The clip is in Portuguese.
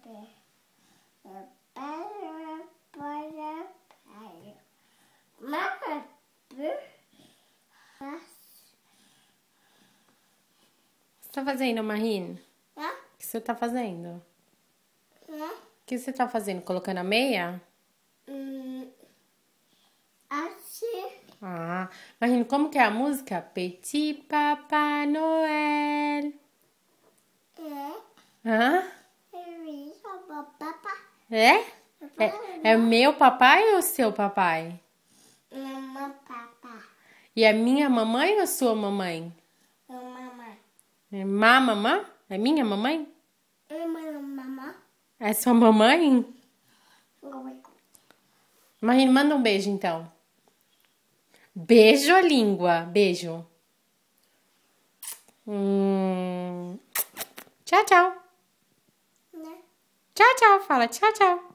É, tá o que você tá fazendo, Marine? O que você tá fazendo? O que você tá fazendo? Colocando a meia? Hum, assim. Ah, Marine, como que é a música? Petit Papa Noel. É. Hã? É? é, né? é, meu papai ou seu papai? Mamãe, papá. E a minha mamãe ou a sua mamãe? Mamãe. É má mamã? É minha mamãe? É mamãe. É sua mamãe? mamãe. manda um beijo então. Beijo a língua. Beijo. Hum. Tchau, tchau. Tchau, tchau. Fala tchau, tchau.